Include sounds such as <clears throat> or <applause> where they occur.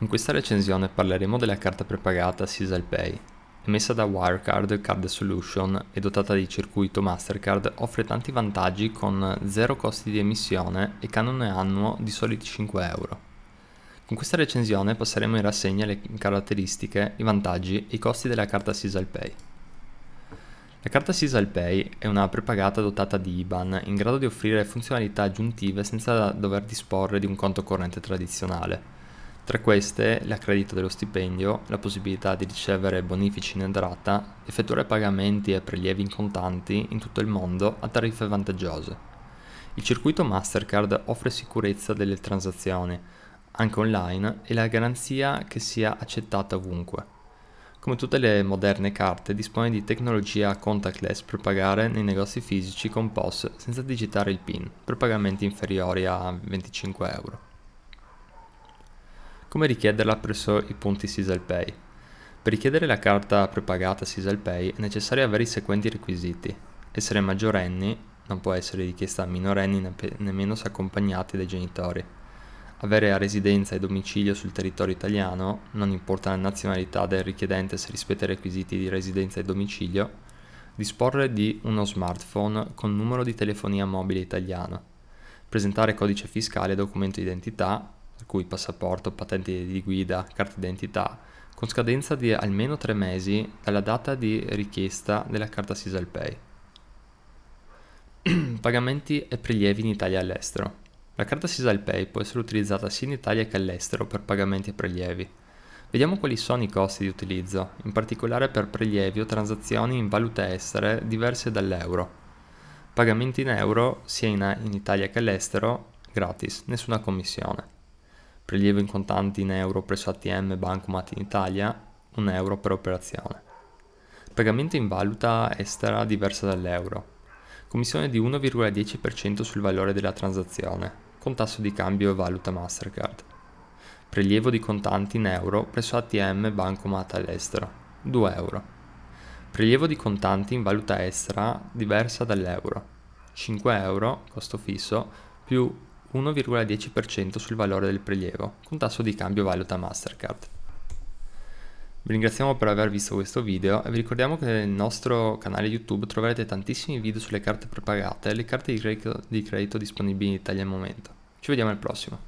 In questa recensione parleremo della carta prepagata Sisal Pay. Emessa da Wirecard Card Solution e dotata di circuito Mastercard, offre tanti vantaggi con zero costi di emissione e canone annuo di soliti 5 euro. Con questa recensione passeremo in rassegna le caratteristiche, i vantaggi e i costi della carta Sisal Pay. La carta Sisal Pay è una prepagata dotata di IBAN in grado di offrire funzionalità aggiuntive senza dover disporre di un conto corrente tradizionale tra queste, l'accredito dello stipendio, la possibilità di ricevere bonifici in entrata, effettuare pagamenti e prelievi in contanti in tutto il mondo a tariffe vantaggiose. Il circuito Mastercard offre sicurezza delle transazioni, anche online, e la garanzia che sia accettata ovunque. Come tutte le moderne carte, dispone di tecnologia contactless per pagare nei negozi fisici con POS senza digitare il PIN, per pagamenti inferiori a 25 euro come richiederla presso i punti Sisal Pay. Per richiedere la carta prepagata Sisal Pay è necessario avere i seguenti requisiti. Essere maggiorenni, non può essere richiesta a minorenni ne nemmeno se accompagnati dai genitori. Avere a residenza e domicilio sul territorio italiano, non importa la nazionalità del richiedente se rispetta i requisiti di residenza e domicilio. Disporre di uno smartphone con numero di telefonia mobile italiano. Presentare codice fiscale e documento d'identità cui passaporto, patente di guida, carta d'identità, con scadenza di almeno 3 mesi dalla data di richiesta della carta Sisalpay. <clears throat> Pagamenti e prelievi in Italia e all'estero. La carta Sisalpay può essere utilizzata sia in Italia che all'estero per pagamenti e prelievi. Vediamo quali sono i costi di utilizzo, in particolare per prelievi o transazioni in valute estere diverse dall'euro. Pagamenti in euro sia in Italia che all'estero gratis, nessuna commissione prelievo in contanti in euro presso ATM Bancomat in Italia, 1 euro per operazione. Pagamento in valuta estera diversa dall'euro. Commissione di 1,10% sul valore della transazione, con tasso di cambio e valuta Mastercard. Prelievo di contanti in euro presso ATM Bancomat all'estero, 2 euro. Prelievo di contanti in valuta estera diversa dall'euro, 5 euro, costo fisso, più 1,10% sul valore del prelievo, con tasso di cambio valuta Mastercard. Vi ringraziamo per aver visto questo video e vi ricordiamo che nel nostro canale YouTube troverete tantissimi video sulle carte prepagate e le carte di credito, di credito disponibili in Italia al momento. Ci vediamo al prossimo.